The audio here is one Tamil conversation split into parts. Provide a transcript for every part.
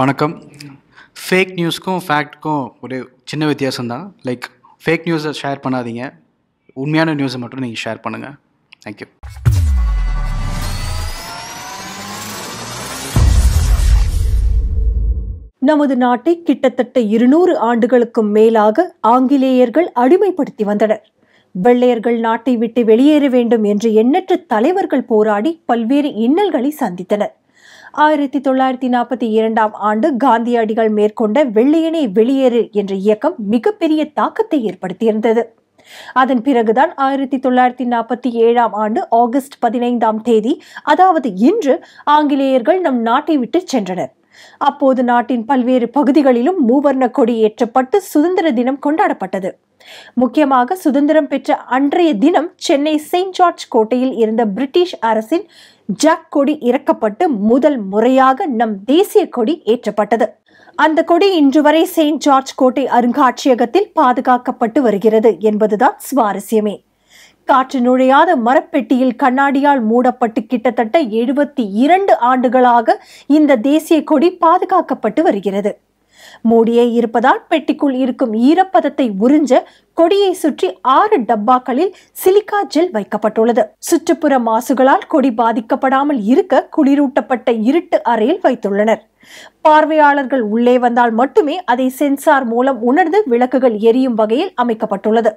வணக்கம் ஃபேக் நியூஸ்க்கும் ஃபேக்ட்க்கும் ஒரு சின்ன வித்தியாசம் தான் லைக் ஃபேக் நியூஸை ஷேர் பண்ணாதீங்க உண்மையான நியூஸை மட்டும் நீங்கள் ஷேர் பண்ணுங்கள் தேங்க்யூ நமது நாட்டை கிட்டத்தட்ட இருநூறு ஆண்டுகளுக்கும் மேலாக ஆங்கிலேயர்கள் அடிமைப்படுத்தி வந்தனர் வெள்ளையர்கள் நாட்டை விட்டு வெளியேற வேண்டும் என்று எண்ணற்ற தலைவர்கள் போராடி பல்வேறு இன்னல்களை சந்தித்தனர் ஆயிரத்தி தொள்ளாயிரத்தி நாற்பத்தி இரண்டாம் ஆண்டு காந்தியடிகள் மேற்கொண்ட வெள்ளையனே வெளியேறு என்ற இயக்கம் மிகப்பெரிய தாக்கத்தை ஏற்படுத்தியிருந்தது அதன் பிறகுதான் ஆயிரத்தி தொள்ளாயிரத்தி நாற்பத்தி ஏழாம் ஆண்டு ஆகஸ்ட் பதினைந்தாம் தேதி அதாவது இன்று ஆங்கிலேயர்கள் நம் நாட்டை விட்டு சென்றனர் அப்போது நாட்டின் பல்வேறு பகுதிகளிலும் மூவர்ண கொடி ஏற்றப்பட்டு சுதந்திர தினம் கொண்டாடப்பட்டது முக்கியமாக சுதந்திரம் பெற்ற அன்றைய தினம் சென்னை செயின்ட் ஜார்ஜ் கோட்டையில் இருந்த பிரிட்டிஷ் அரசின் ஜாக் கொடி இறக்கப்பட்டு முதல் முறையாக நம் தேசிய கொடி ஏற்றப்பட்டது அந்த கொடி இன்று வரை செயின்ட் ஜார்ஜ் கோட்டை அருங்காட்சியகத்தில் பாதுகாக்கப்பட்டு வருகிறது என்பதுதான் சுவாரஸ்யமே காற்று நுழையாத மரப்பெட்டியில் கண்ணாடியால் மூடப்பட்டு கிட்டத்தட்ட எழுபத்தி இரண்டு ஆண்டுகளாக இந்த தேசிய கொடி பாதுகாக்கப்பட்டு வருகிறது மூடியே இருப்பதால் பெட்டிக்குள் இருக்கும் ஈரப்பதத்தை உறிஞ்ச கொடியை சுற்றி ஆறு டப்பாக்களில் சிலிக்கா ஜெல் வைக்கப்பட்டுள்ளது சுற்றுப்புற மாசுகளால் கொடி பாதிக்கப்படாமல் இருக்க குளிரூட்டப்பட்ட இருட்டு அறையில் வைத்துள்ளனர் பார்வையாளர்கள் உள்ளே வந்தால் மட்டுமே அதை சென்சார் மூலம் உணர்ந்து விளக்குகள் எரியும் வகையில் அமைக்கப்பட்டுள்ளது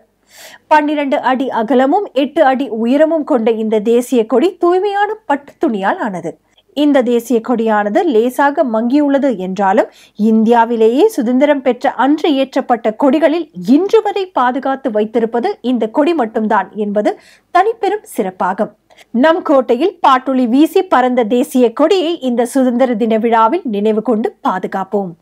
பன்னிரண்டு அடி அகலமும் எட்டு அடி உயரமும் கொண்ட இந்த தேசிய கொடி தூய்மையான பட்டு துணியால் ஆனது இந்த தேசிய கொடியானது லேசாக மங்கியுள்ளது என்றாலும் இந்தியாவிலேயே சுதந்திரம் பெற்ற அன்று ஏற்றப்பட்ட கொடிகளில் இன்று வரை பாதுகாத்து வைத்திருப்பது இந்த கொடி மட்டும்தான் என்பது தனிப்பெரும் சிறப்பாகும் நம் கோட்டையில் பாட்டுளி வீசி பறந்த தேசிய கொடியை இந்த சுதந்திர தின விழாவில் நினைவு கொண்டு பாதுகாப்போம்